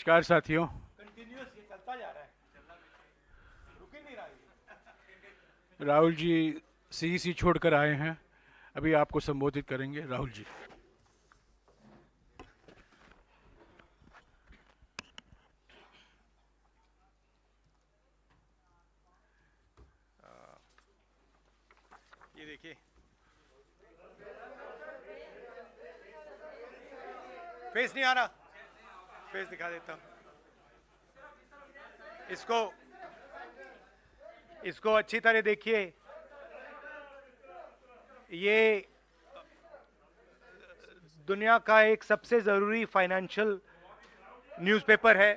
नमस्कार साथियों राहुल जी सी छोड़ छोड़कर आए हैं अभी आपको संबोधित करेंगे राहुल जी देखिए फेस नहीं आ रहा फेस दिखा देता हूँ इसको इसको अच्छी तरह देखिए ये दुनिया का एक सबसे ज़रूरी फाइनेंशियल न्यूज़पेपर है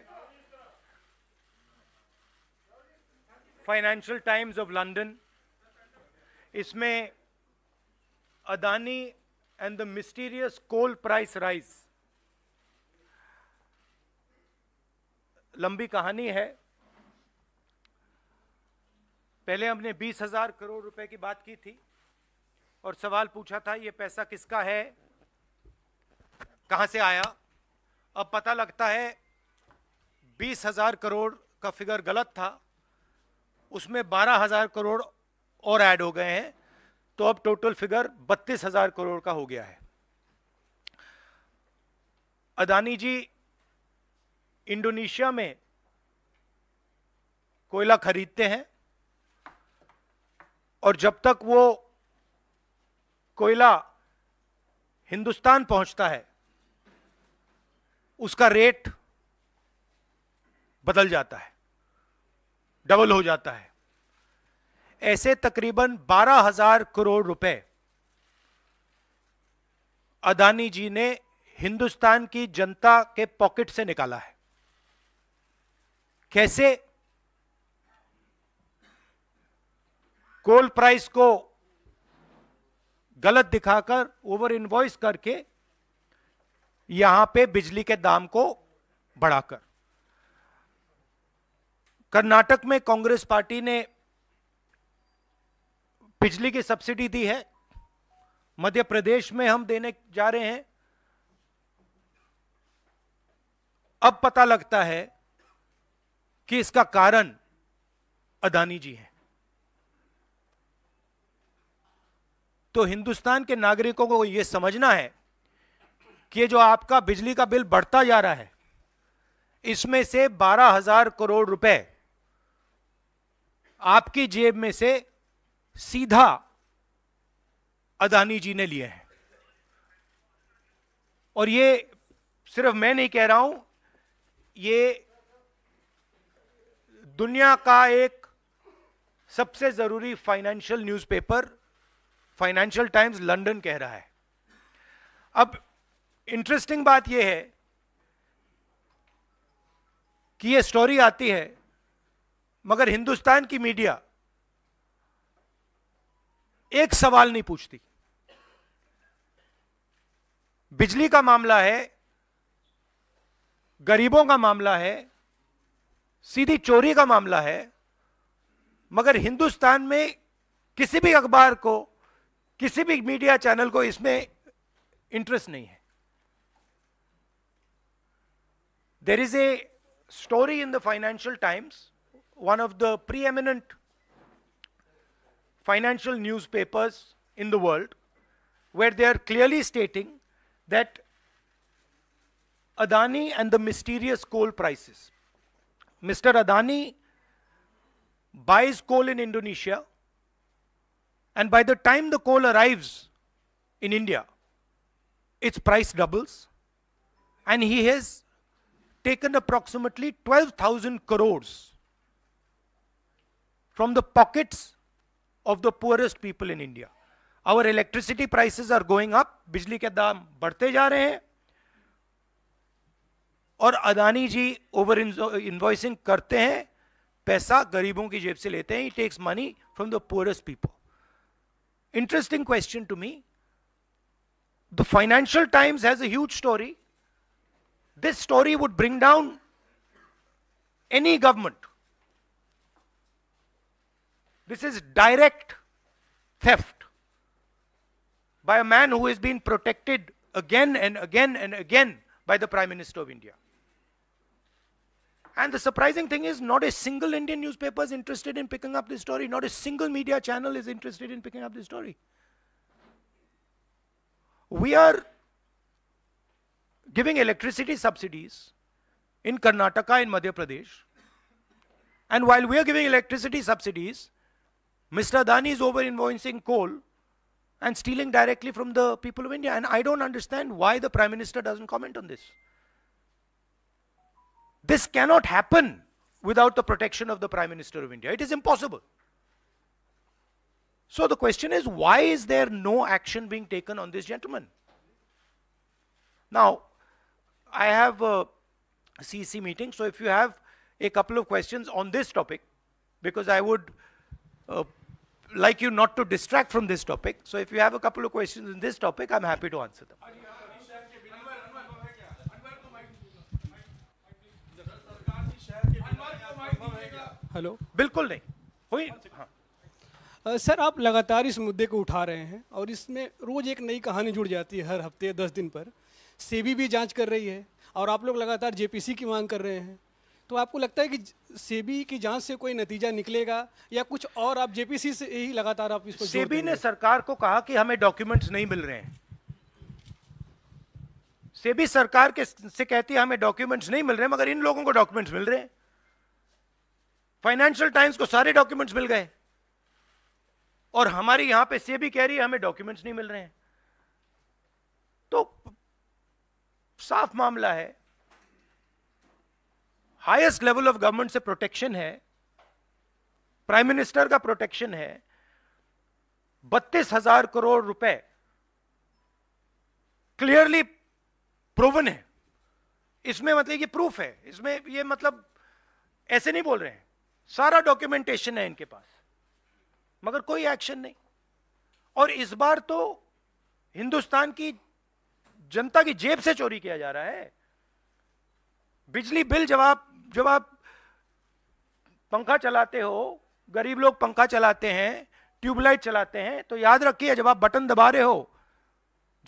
फाइनेंशियल टाइम्स ऑफ लंदन इसमें Adani and the mysterious coal price rise लंबी कहानी है पहले हमने बीस हजार करोड़ रुपए की बात की थी और सवाल पूछा था ये पैसा किसका है कहां से आया अब पता लगता है बीस हजार करोड़ का फिगर गलत था उसमें बारह हजार करोड़ और ऐड हो गए हैं तो अब टोटल फिगर बत्तीस हजार करोड़ का हो गया है अदानी जी इंडोनेशिया में कोयला खरीदते हैं और जब तक वो कोयला हिंदुस्तान पहुंचता है उसका रेट बदल जाता है डबल हो जाता है ऐसे तकरीबन बारह हजार करोड़ रुपए अदानी जी ने हिंदुस्तान की जनता के पॉकेट से निकाला है कैसे कोल प्राइस को गलत दिखाकर ओवर इन्वॉइस करके यहां पे बिजली के दाम को बढ़ाकर कर्नाटक में कांग्रेस पार्टी ने बिजली की सब्सिडी दी है मध्य प्रदेश में हम देने जा रहे हैं अब पता लगता है कि इसका कारण अदानी जी है तो हिंदुस्तान के नागरिकों को यह समझना है कि जो आपका बिजली का बिल बढ़ता जा रहा है इसमें से बारह हजार करोड़ रुपए आपकी जेब में से सीधा अदानी जी ने लिए हैं और ये सिर्फ मैं नहीं कह रहा हूं ये दुनिया का एक सबसे जरूरी financial newspaper Financial Times London कह रहा है अब इंटरेस्टिंग बात यह है कि यह स्टोरी आती है मगर हिंदुस्तान की मीडिया एक सवाल नहीं पूछती बिजली का मामला है गरीबों का मामला है सीधी चोरी का मामला है मगर हिंदुस्तान में किसी भी अखबार को किसी भी मीडिया चैनल को इसमें इंटरेस्ट नहीं है there is a story in the Financial Times one of the preeminent financial newspapers in the world where they are clearly stating that Adani and the mysterious coal prices Mr. Adani buys coal in Indonesia and by the time the coal arrives in India, its price doubles and he has taken approximately 12,000 crores from the pockets of the poorest people in India. Our electricity prices are going up, बिजली के दाम बढ़ते और अदानी जी over invoicing करते हैं पैसा गरीबों की जेब से लेते हैं takes money from the poorest people interesting question to me the Financial Times has a story this story would bring down any government this is direct theft by a man who is been protected again and again and again by the Prime Minister of India. And the surprising thing is not a single Indian newspaper is interested in picking up this story. Not a single media channel is interested in picking up this story. We are giving electricity subsidies in Karnataka and Madhya Pradesh. And while we are giving electricity subsidies, Mr. Adani is over invoicing coal and stealing directly from the people of India. And I don't understand why the Prime Minister doesn't comment on this. This cannot happen without the protection of the Prime Minister of India. It is impossible. So the question is, why is there no action being taken on this gentleman? Now, I have a CC meeting, so if you have a couple of questions on this topic, because I would uh, like you not to distract from this topic. So if you have a couple of questions in this topic, I'm happy to answer them. Hello बिल्कुल नहीं हुई हाँ sir आप लगातार इस मुद्दे को उठा रहे हैं और इसमें रोज़ एक नई कहानी जुड़ जाती है हर हफ्ते दस दिन पर सेबी भी जांच कर रही है और आप लोग लगातार जेपीसी की मांग कर रहे हैं तो आपको लगता है कि सेबी की जांच से कोई नतीजा निकलेगा या कुछ और आप जेपीसी से ही लगातार आप इसको सेबी ने सरकार को कहा कि हमें डॉक्यूमेंट्स नहीं मिल रहे हैं सेबी सरकार के से कहती है हमें डॉक्यूमेंट्स नहीं मिल रहे मगर इन लोगों को डॉक्यूमेंट्स मिल रहे हैं फाइनेंशियल टाइम्स को सारे डॉक्यूमेंट्स मिल गए और हमारी यहां पे सेबी कह रही है हमें डॉक्यूमेंट्स नहीं मिल रहे हैं तो साफ मामला है हाईएस्ट लेवल ऑफ गवर्नमेंट से प्रोटेक्शन है प्राइम मिनिस्टर का प्रोटेक्शन है बत्तीस हजार करोड़ रुपए क्लियरली प्रूवन है इसमें मतलब ये प्रूफ है इसमें ये मतलब ऐसे नहीं बोल रहे हैं सारा डॉक्यूमेंटेशन है इनके पास मगर कोई एक्शन नहीं और इस बार तो हिंदुस्तान की जनता की जेब से चोरी किया जा रहा है बिजली बिल जब आप जब आप पंखा चलाते हो गरीब लोग पंखा चलाते हैं ट्यूबलाइट चलाते हैं तो याद रखिए जब आप बटन दबा रहे हो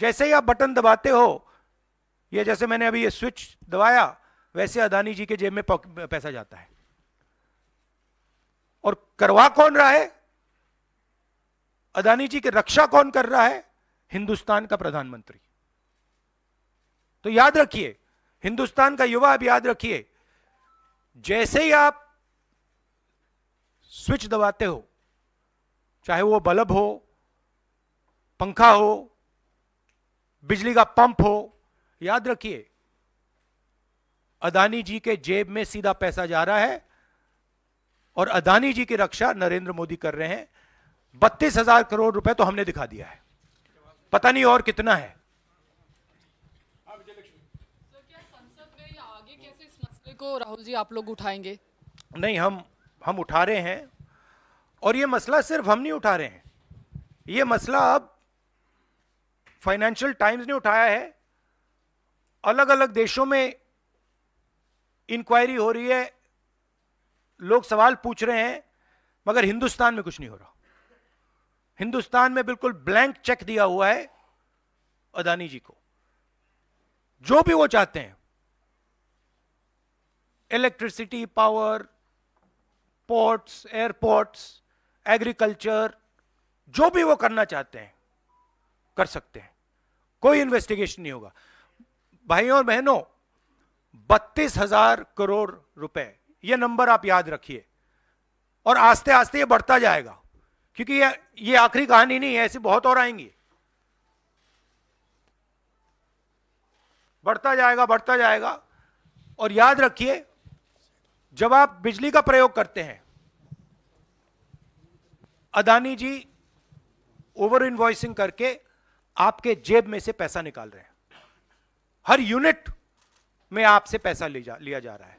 जैसे ही आप बटन दबाते हो ये जैसे मैंने अभी ये स्विच दबाया वैसे अदानी जी के जेब में पैसा जाता है और करवा कौन रहा है अदानी जी की रक्षा कौन कर रहा है हिंदुस्तान का प्रधानमंत्री तो याद रखिए हिंदुस्तान का युवा अब याद रखिए जैसे ही आप स्विच दबाते हो चाहे वो बल्ब हो पंखा हो बिजली का पंप हो याद रखिए अदानी जी के जेब में सीधा पैसा जा रहा है और अदानी जी की रक्षा नरेंद्र मोदी कर रहे हैं बत्तीस हजार करोड़ रुपए तो हमने दिखा दिया है पता नहीं और कितना है को राहुल जी आप लोग उठाएंगे नहीं हम हम उठा रहे हैं और ये मसला सिर्फ हम नहीं उठा रहे हैं ये मसला अब फाइनेंशियल टाइम्स ने उठाया है अलग अलग देशों में इंक्वायरी हो रही है लोग सवाल पूछ रहे हैं मगर हिंदुस्तान में कुछ नहीं हो रहा हिंदुस्तान में बिल्कुल ब्लैंक चेक दिया हुआ है अदानी जी को जो भी वो चाहते हैं electricity power, ports, airports, agriculture, जो भी वो करना चाहते हैं कर सकते हैं कोई इन्वेस्टिगेशन नहीं होगा भाइयों और बहनों बत्तीस हजार करोड़ रुपए ये नंबर आप याद रखिए और आस्ते आस्ते ये बढ़ता जाएगा क्योंकि ये ये आखिरी कहानी नहीं है ऐसी बहुत और आएंगी बढ़ता जाएगा बढ़ता जाएगा और याद रखिए जब आप बिजली का प्रयोग करते हैं अदानी जी ओवर इन्वॉइसिंग करके आपके जेब में से पैसा निकाल रहे हैं हर यूनिट में आपसे पैसा ले जा लिया जा रहा है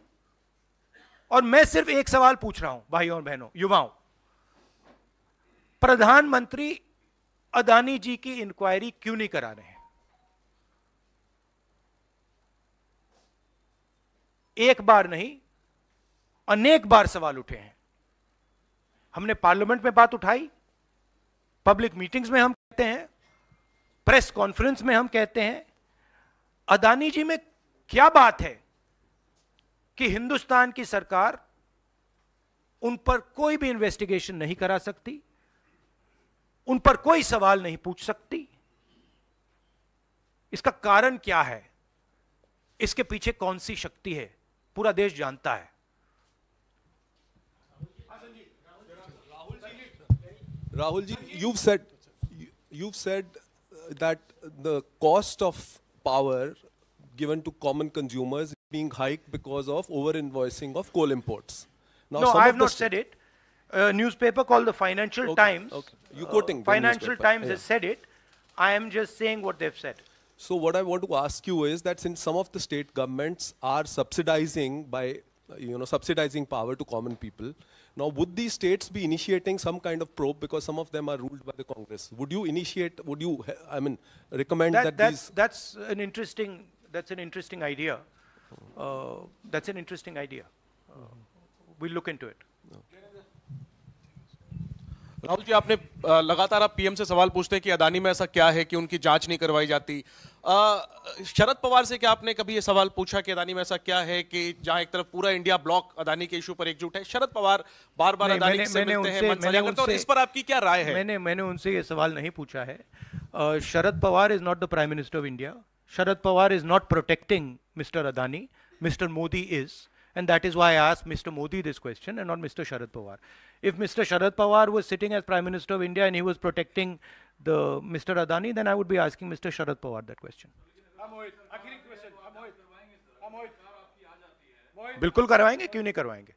और मैं सिर्फ एक सवाल पूछ रहा हूं भाइयों और बहनों युवाओं प्रधानमंत्री अदानी जी की इंक्वायरी क्यों नहीं करा रहे हैं एक बार नहीं अनेक बार सवाल उठे हैं हमने पार्लियामेंट में बात उठाई पब्लिक मीटिंग्स में हम कहते हैं प्रेस कॉन्फ्रेंस में हम कहते हैं अदानी जी में क्या बात है कि हिंदुस्तान की सरकार उन पर कोई भी इन्वेस्टिगेशन नहीं करा सकती उन पर कोई सवाल नहीं पूछ सकती इसका कारण क्या है इसके पीछे कौन सी शक्ति है पूरा देश जानता है Rahul ji, you've said, you've said that the cost of power given to common consumers is being hiked because of over-invoicing of coal imports. Now, no, I have not said it. A newspaper called the Financial okay, Times. Okay. You quoting uh, Financial Times yeah. has said it. I am just saying what they've said. So what I want to ask you is that since some of the state governments are subsidizing by you know subsidizing power to common people, now, would these states be initiating some kind of probe because some of them are ruled by the Congress? Would you initiate? Would you? I mean, recommend that, that that's, that's an interesting. That's an interesting idea. Uh, that's an interesting idea. Uh, we'll look into it. No. Rahul जी आपने लगातार आप PM से सवाल पूछते हैं कि अदानी में ऐसा क्या है कि उनकी जांच नहीं करवाई जाती शरद पवार से क्या आपने कभी ये सवाल पूछा कि अदानी में ऐसा क्या है कि जहां एक तरफ पूरा इंडिया ब्लॉक अदानी के इशू पर एकजुट है शरद पवार बार बार अदानी मैंने, से मैंने मिलते हैं मैंने उनसे, और इस पर आपकी क्या राय है मैंने मैंने उनसे ये सवाल नहीं पूछा है Sharad Pawar is not the prime minister of India Sharad Pawar is not protecting mister Adani mister Modi is And that is why I asked Mr. Modi this question and not Mr. Sharad Pawar. If Mr. Sharad Pawar was sitting as Prime Minister of India and he was protecting the Mr. Adani, then I would be asking Mr. Sharad Pawar that question. बिल्कुल करवाएंगे क्यों नहीं करवाएंगे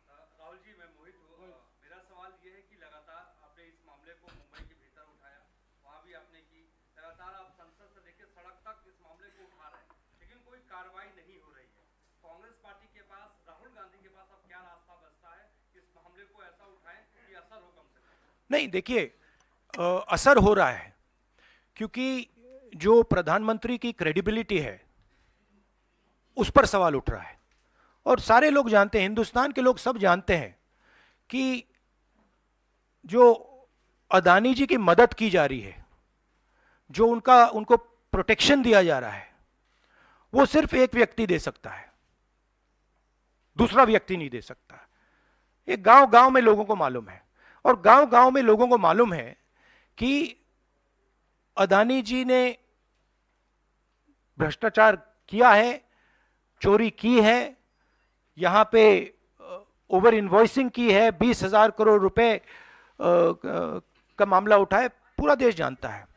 नहीं देखिए असर हो रहा है क्योंकि जो प्रधानमंत्री की क्रेडिबिलिटी है उस पर सवाल उठ रहा है और सारे लोग जानते हैं हिंदुस्तान के लोग सब जानते हैं कि जो अदानी जी की मदद की जा रही है जो उनका उनको प्रोटेक्शन दिया जा रहा है वो सिर्फ एक व्यक्ति दे सकता है दूसरा व्यक्ति नहीं दे सकता ये गांव गांव में लोगों को मालूम है और गांव-गांव में लोगों को मालूम है कि अदानी जी ने भ्रष्टाचार किया है चोरी की है यहाँ पे ओवर इन्वॉइसिंग की है बीस हजार करोड़ रुपए का मामला उठाए पूरा देश जानता है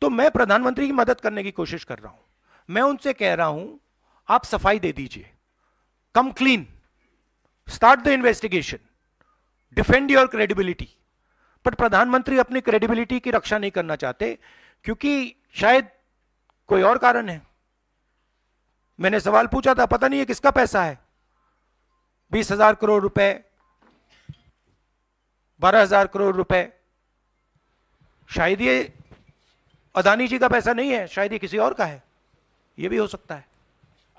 तो मैं प्रधानमंत्री की मदद करने की कोशिश कर रहा हूं मैं उनसे कह रहा हूं आप सफाई दे दीजिए come clean start the investigation defend your credibility but प्रधानमंत्री अपनी क्रेडिबिलिटी की रक्षा नहीं करना चाहते क्योंकि शायद कोई और कारण है मैंने सवाल पूछा था पता नहीं है किसका पैसा है बीस हजार करोड़ रुपए बारह हजार करोड़ रुपए शायद ये अदानी जी का पैसा नहीं है शायद ये किसी और का है ये भी हो सकता है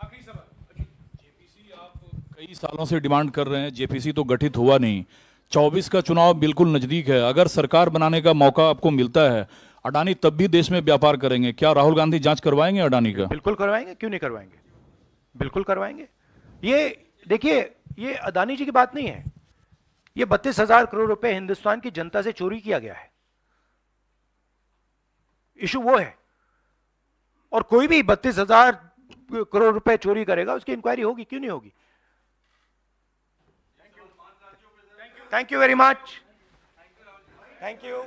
आखिरी सवाल जेपीसी आप कई सालों से डिमांड कर रहे हैं जेपीसी तो गठित हुआ नहीं 24 का चुनाव बिल्कुल नज़दीक है अगर सरकार बनाने का मौका आपको मिलता है अडानी तब भी देश में व्यापार करेंगे क्या राहुल गांधी जांच करवाएंगे अडानी का बिल्कुल करवाएंगे क्यों नहीं करवाएंगे बिल्कुल करवाएंगे ये देखिए ये अडानी जी की बात नहीं है ये बत्तीस हजार करोड़ रुपए हिंदुस्तान की जनता से चोरी किया गया है इशू वो है और कोई भी बत्तीस हजार करोड़ रुपए चोरी करेगा उसकी इंक्वायरी होगी क्यों नहीं होगी Thank you very much. Thank you.